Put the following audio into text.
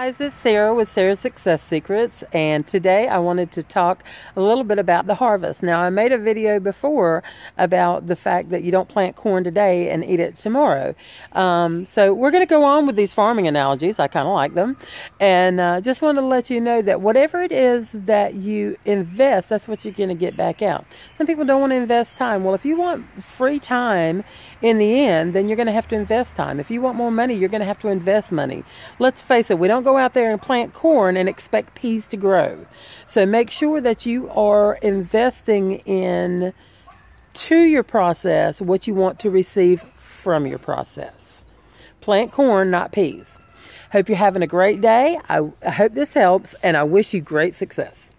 Guys, it's Sarah with Sarah's Success Secrets, and today I wanted to talk a little bit about the harvest. Now, I made a video before about the fact that you don't plant corn today and eat it tomorrow. Um, so we're going to go on with these farming analogies. I kind of like them. And uh, just want to let you know that whatever it is that you invest, that's what you're going to get back out. Some people don't want to invest time. Well, if you want free time in the end, then you're going to have to invest time. If you want more money, you're going to have to invest money. Let's face it, we don't go go out there and plant corn and expect peas to grow. So make sure that you are investing in to your process what you want to receive from your process. Plant corn, not peas. Hope you're having a great day. I, I hope this helps and I wish you great success.